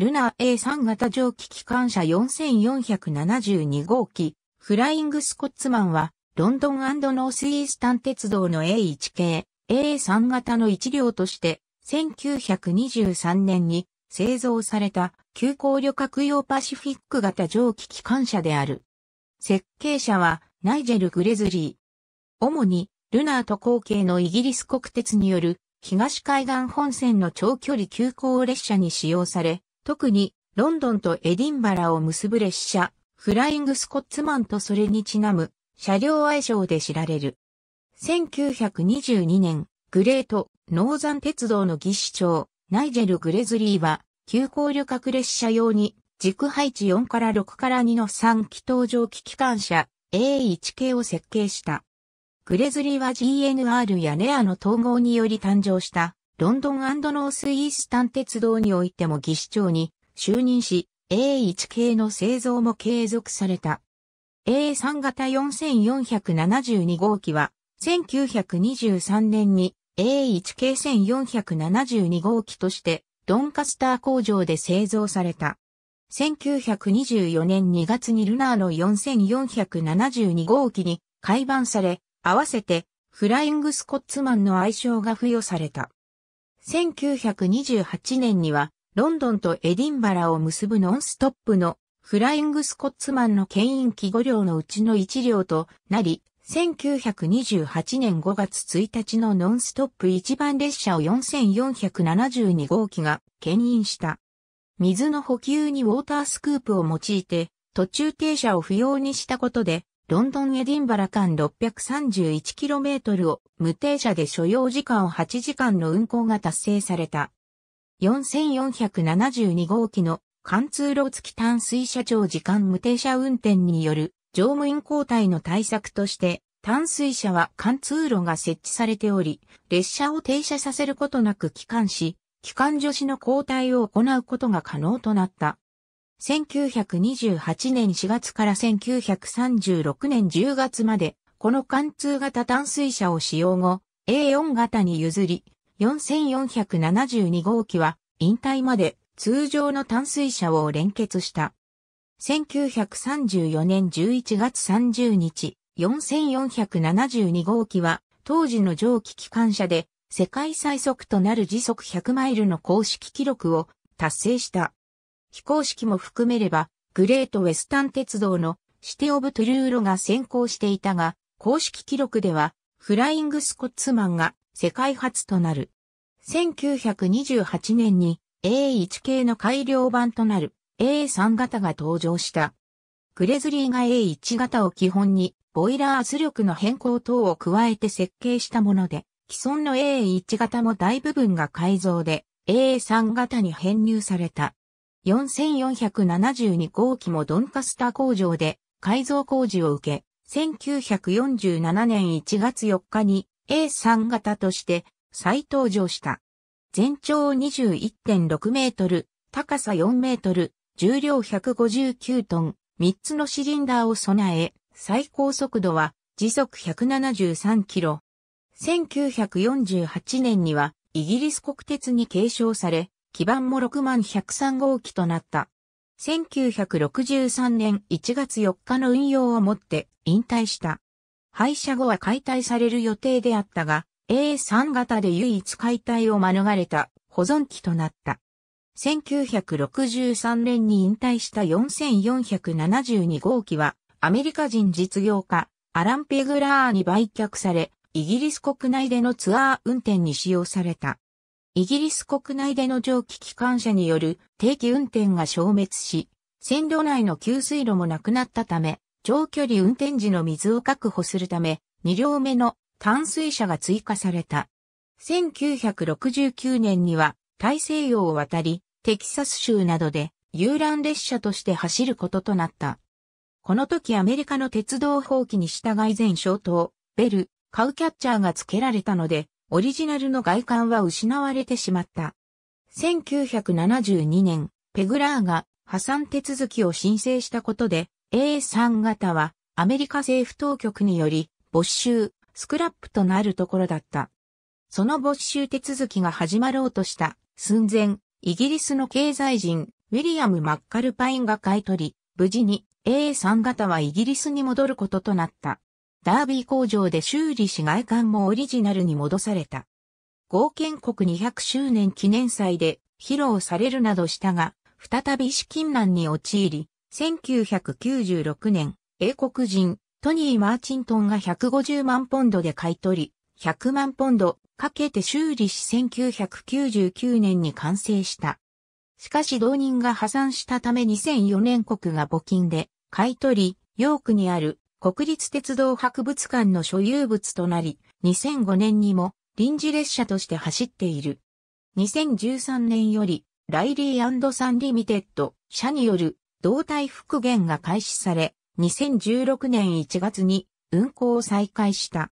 ルナー A3 型蒸気機関車4472号機、フライングスコッツマンは、ロンドンノースイースタン鉄道の A1 系、A3 型の一両として、1923年に製造された、急行旅客用パシフィック型蒸気機関車である。設計者は、ナイジェル・グレズリー。主に、ルナーと後継のイギリス国鉄による、東海岸本線の長距離急行列車に使用され、特にロンドンとエディンバラを結ぶ列車、フライングスコッツマンとそれにちなむ車両愛称で知られる。1922年、グレート、ノーザン鉄道の技師長、ナイジェル・グレズリーは、急行旅客列車用に、軸配置4から6から2の3気筒蒸気機関車 A1 系を設計した。グレズリーは GNR やネアの統合により誕生したロンドンノースイースタン鉄道においても技師長に就任し、A1 系の製造も継続された。A3 型4472号機は、1923年に A1 系1472号機として、ドンカスター工場で製造された。1924年2月にルナーの4472号機に改版され、合わせてフライングスコッツマンの愛称が付与された。1928年には、ロンドンとエディンバラを結ぶノンストップのフライングスコッツマンの牽引機5両のうちの1両となり、1928年5月1日のノンストップ一番列車を4472号機が牽引した。水の補給にウォータースクープを用いて、途中停車を不要にしたことで、ロンドン・エディンバラ間 631km を無停車で所要時間を8時間の運行が達成された。4472号機の貫通路付き淡水車長時間無停車運転による乗務員交代の対策として、淡水車は貫通路が設置されており、列車を停車させることなく帰還し、帰還助手の交代を行うことが可能となった。1928年4月から1936年10月まで、この貫通型淡水車を使用後、A4 型に譲り、4472号機は引退まで通常の淡水車を連結した。1934年11月30日、4472号機は当時の蒸気機関車で世界最速となる時速100マイルの公式記録を達成した。非公式も含めれば、グレートウェスタン鉄道のシティオブトゥルーロが先行していたが、公式記録では、フライングスコッツマンが世界初となる。1928年に A1 系の改良版となる A3 型が登場した。グレズリーが A1 型を基本に、ボイラー圧力の変更等を加えて設計したもので、既存の A1 型も大部分が改造で A3 型に編入された。4472号機もドンカスター工場で改造工事を受け、1947年1月4日に A3 型として再登場した。全長21.6メートル、高さ4メートル、重量159トン、3つのシリンダーを備え、最高速度は時速173キロ。1948年にはイギリス国鉄に継承され、基盤も6万103号機となった。1963年1月4日の運用をもって引退した。廃車後は解体される予定であったが、A3 型で唯一解体を免れた保存機となった。1963年に引退した4472号機は、アメリカ人実業家、アラン・ペグラーに売却され、イギリス国内でのツアー運転に使用された。イギリス国内での蒸気機関車による定期運転が消滅し、線路内の給水路もなくなったため、長距離運転時の水を確保するため、2両目の淡水車が追加された。1969年には大西洋を渡り、テキサス州などで遊覧列車として走ることとなった。この時アメリカの鉄道放棄に従い前消灯、ベル、カウキャッチャーが付けられたので、オリジナルの外観は失われてしまった。1972年、ペグラーが破産手続きを申請したことで、A3 型はアメリカ政府当局により没収、スクラップとなるところだった。その没収手続きが始まろうとした寸前、イギリスの経済人、ウィリアム・マッカルパインが買い取り、無事に A3 型はイギリスに戻ることとなった。ダービー工場で修理し外観もオリジナルに戻された。合憲国200周年記念祭で披露されるなどしたが、再び資金難に陥り、1996年、英国人、トニー・マーチントンが150万ポンドで買い取り、100万ポンドかけて修理し1999年に完成した。しかし同人が破産したため2004年国が募金で買い取り、ヨークにある国立鉄道博物館の所有物となり、2005年にも臨時列車として走っている。2013年より、ライリーサンリミテッド社による動体復元が開始され、2016年1月に運行を再開した。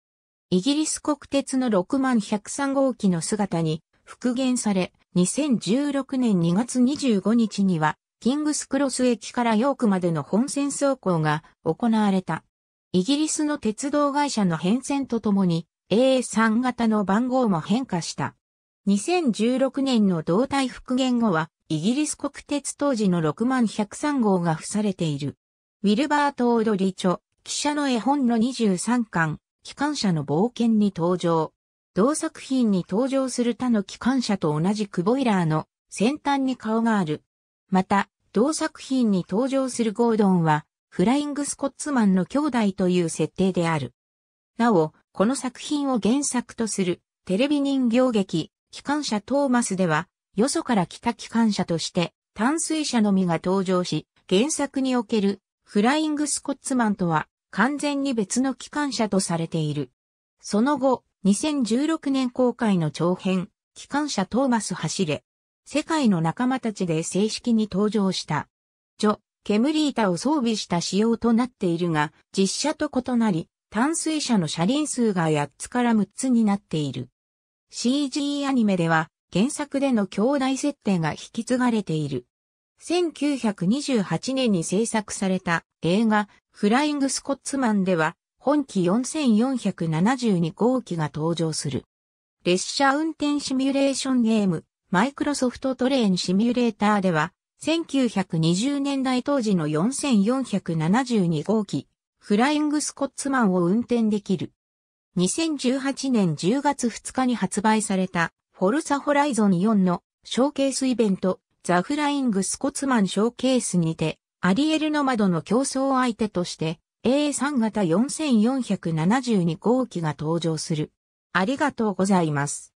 イギリス国鉄の6万103号機の姿に復元され、2016年2月25日には、キングスクロス駅からヨークまでの本線走行が行われた。イギリスの鉄道会社の変遷とともに AA3 型の番号も変化した。2016年の動態復元後は、イギリス国鉄当時の6万103号が付されている。ウィルバート・オードリー著、記者の絵本の23巻、機関車の冒険に登場。同作品に登場する他の機関車と同じクボイラーの先端に顔がある。また、同作品に登場するゴードンは、フライング・スコッツマンの兄弟という設定である。なお、この作品を原作とするテレビ人形劇、機関車トーマスでは、よそから来た機関車として淡水車のみが登場し、原作におけるフライング・スコッツマンとは完全に別の機関車とされている。その後、2016年公開の長編、機関車トーマス走れ、世界の仲間たちで正式に登場した。ジョ、煙板を装備した仕様となっているが、実車と異なり、淡水車の車輪数が8つから6つになっている。CG アニメでは、原作での兄弟設定が引き継がれている。1928年に制作された映画、フライング・スコッツマンでは、本機4472号機が登場する。列車運転シミュレーションゲーム、マイクロソフトトレインシミュレーターでは、1920年代当時の4472号機、フライングスコッツマンを運転できる。2018年10月2日に発売された、フォルサホライゾン4のショーケースイベント、ザ・フライング・スコッツマンショーケースにて、アリエルの窓の競争相手として、A3 型4472号機が登場する。ありがとうございます。